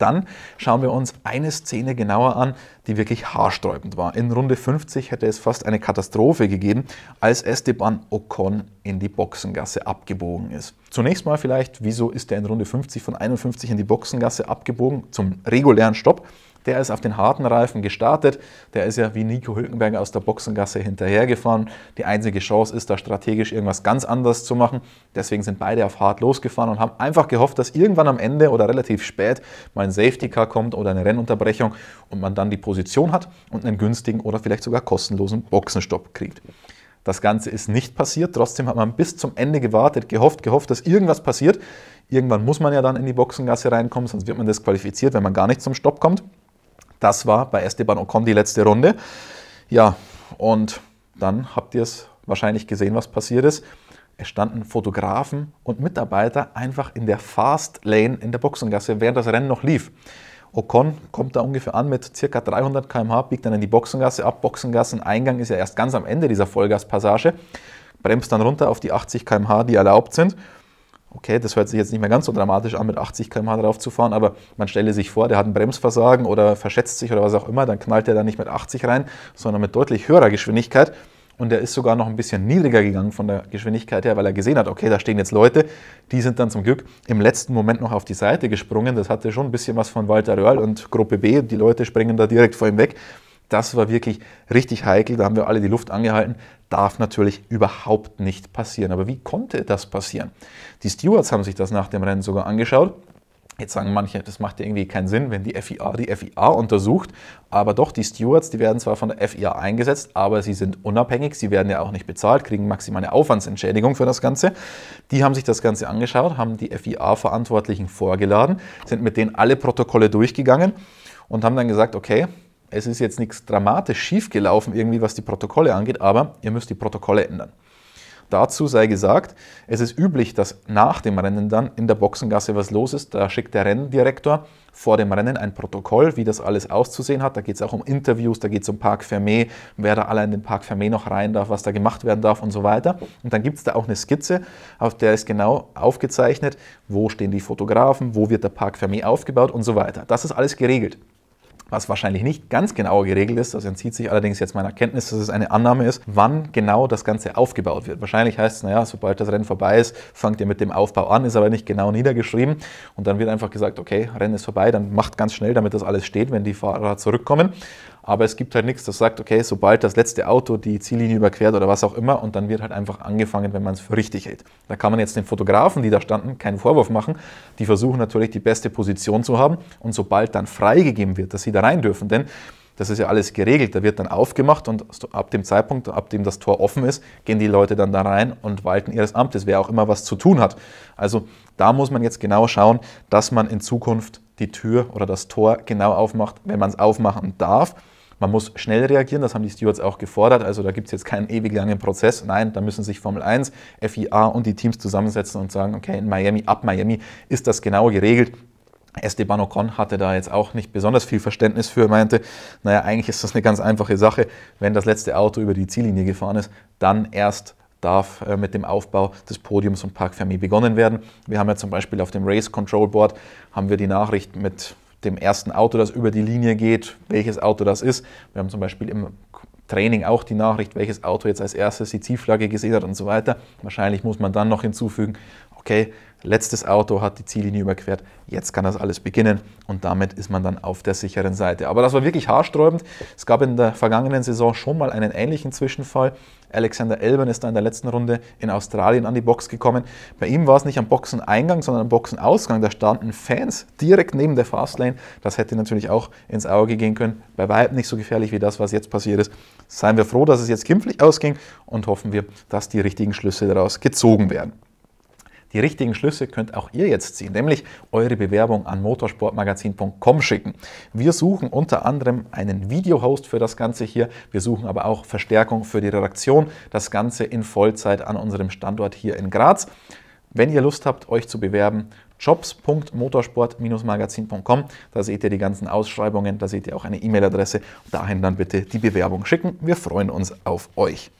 Dann schauen wir uns eine Szene genauer an, die wirklich haarsträubend war. In Runde 50 hätte es fast eine Katastrophe gegeben, als Esteban Ocon in die Boxengasse abgebogen ist. Zunächst mal vielleicht, wieso ist der in Runde 50 von 51 in die Boxengasse abgebogen zum regulären Stopp? Der ist auf den harten Reifen gestartet. Der ist ja wie Nico Hülkenberger aus der Boxengasse hinterhergefahren. Die einzige Chance ist, da strategisch irgendwas ganz anders zu machen. Deswegen sind beide auf hart losgefahren und haben einfach gehofft, dass irgendwann am Ende oder relativ spät mal ein Safety Car kommt oder eine Rennunterbrechung und man dann die Position hat und einen günstigen oder vielleicht sogar kostenlosen Boxenstopp kriegt. Das Ganze ist nicht passiert. Trotzdem hat man bis zum Ende gewartet, gehofft, gehofft, dass irgendwas passiert. Irgendwann muss man ja dann in die Boxengasse reinkommen, sonst wird man disqualifiziert, wenn man gar nicht zum Stopp kommt. Das war bei Esteban Ocon die letzte Runde. Ja, und dann habt ihr es wahrscheinlich gesehen, was passiert ist. Es standen Fotografen und Mitarbeiter einfach in der Fast Lane in der Boxengasse, während das Rennen noch lief. Ocon kommt da ungefähr an mit ca. 300 km/h, biegt dann in die Boxengasse ab. Boxengassen-Eingang ist ja erst ganz am Ende dieser Vollgaspassage. Bremst dann runter auf die 80 km/h, die erlaubt sind. Okay, das hört sich jetzt nicht mehr ganz so dramatisch an, mit 80 km/h drauf zu fahren, aber man stelle sich vor, der hat ein Bremsversagen oder verschätzt sich oder was auch immer, dann knallt er da nicht mit 80 rein, sondern mit deutlich höherer Geschwindigkeit. Und er ist sogar noch ein bisschen niedriger gegangen von der Geschwindigkeit her, weil er gesehen hat, okay, da stehen jetzt Leute, die sind dann zum Glück im letzten Moment noch auf die Seite gesprungen. Das hatte schon ein bisschen was von Walter Röhrl und Gruppe B. Die Leute springen da direkt vor ihm weg. Das war wirklich richtig heikel. Da haben wir alle die Luft angehalten. Darf natürlich überhaupt nicht passieren. Aber wie konnte das passieren? Die Stewards haben sich das nach dem Rennen sogar angeschaut Jetzt sagen manche, das macht ja irgendwie keinen Sinn, wenn die FIA die FIA untersucht. Aber doch, die Stewards, die werden zwar von der FIA eingesetzt, aber sie sind unabhängig. Sie werden ja auch nicht bezahlt, kriegen maximale Aufwandsentschädigung für das Ganze. Die haben sich das Ganze angeschaut, haben die FIA-Verantwortlichen vorgeladen, sind mit denen alle Protokolle durchgegangen und haben dann gesagt, okay, es ist jetzt nichts dramatisch schiefgelaufen irgendwie, was die Protokolle angeht, aber ihr müsst die Protokolle ändern. Dazu sei gesagt, es ist üblich, dass nach dem Rennen dann in der Boxengasse was los ist. Da schickt der Renndirektor vor dem Rennen ein Protokoll, wie das alles auszusehen hat. Da geht es auch um Interviews, da geht es um Park Fermé, wer da alle in den Park Fermé noch rein darf, was da gemacht werden darf und so weiter. Und dann gibt es da auch eine Skizze, auf der ist genau aufgezeichnet, wo stehen die Fotografen, wo wird der Park Fermé aufgebaut und so weiter. Das ist alles geregelt was wahrscheinlich nicht ganz genau geregelt ist, das entzieht sich allerdings jetzt meiner Kenntnis, dass es eine Annahme ist, wann genau das Ganze aufgebaut wird. Wahrscheinlich heißt es, naja, sobald das Rennen vorbei ist, fangt ihr mit dem Aufbau an, ist aber nicht genau niedergeschrieben und dann wird einfach gesagt, okay, Rennen ist vorbei, dann macht ganz schnell, damit das alles steht, wenn die Fahrer zurückkommen. Aber es gibt halt nichts, das sagt, okay, sobald das letzte Auto die Ziellinie überquert oder was auch immer, und dann wird halt einfach angefangen, wenn man es für richtig hält. Da kann man jetzt den Fotografen, die da standen, keinen Vorwurf machen. Die versuchen natürlich die beste Position zu haben. Und sobald dann freigegeben wird, dass sie da wieder rein dürfen, denn das ist ja alles geregelt. Da wird dann aufgemacht und ab dem Zeitpunkt, ab dem das Tor offen ist, gehen die Leute dann da rein und walten ihres Amtes, wer auch immer was zu tun hat. Also da muss man jetzt genau schauen, dass man in Zukunft die Tür oder das Tor genau aufmacht, wenn man es aufmachen darf. Man muss schnell reagieren, das haben die Stewards auch gefordert. Also da gibt es jetzt keinen ewig langen Prozess. Nein, da müssen sich Formel 1, FIA und die Teams zusammensetzen und sagen, okay, in Miami, ab Miami ist das genau geregelt. Esteban Ocon hatte da jetzt auch nicht besonders viel Verständnis für, meinte, naja, eigentlich ist das eine ganz einfache Sache. Wenn das letzte Auto über die Ziellinie gefahren ist, dann erst darf äh, mit dem Aufbau des Podiums und Park Fermi begonnen werden. Wir haben ja zum Beispiel auf dem Race Control Board haben wir die Nachricht mit dem ersten Auto, das über die Linie geht, welches Auto das ist. Wir haben zum Beispiel im Training auch die Nachricht, welches Auto jetzt als erstes die Zielflagge gesehen hat und so weiter. Wahrscheinlich muss man dann noch hinzufügen, okay, letztes Auto hat die Ziellinie überquert, jetzt kann das alles beginnen und damit ist man dann auf der sicheren Seite. Aber das war wirklich haarsträubend. Es gab in der vergangenen Saison schon mal einen ähnlichen Zwischenfall. Alexander Elben ist da in der letzten Runde in Australien an die Box gekommen. Bei ihm war es nicht am Boxeneingang, sondern am Boxenausgang. Da standen Fans direkt neben der Fastlane. Das hätte natürlich auch ins Auge gehen können. Bei weitem nicht so gefährlich wie das, was jetzt passiert ist. Seien wir froh, dass es jetzt glimpflich ausging und hoffen wir, dass die richtigen Schlüsse daraus gezogen werden. Die richtigen Schlüsse könnt auch ihr jetzt ziehen, nämlich eure Bewerbung an motorsportmagazin.com schicken. Wir suchen unter anderem einen Videohost für das Ganze hier. Wir suchen aber auch Verstärkung für die Redaktion. Das Ganze in Vollzeit an unserem Standort hier in Graz. Wenn ihr Lust habt, euch zu bewerben, jobs.motorsport-magazin.com. Da seht ihr die ganzen Ausschreibungen, da seht ihr auch eine E-Mail-Adresse. Dahin dann bitte die Bewerbung schicken. Wir freuen uns auf euch.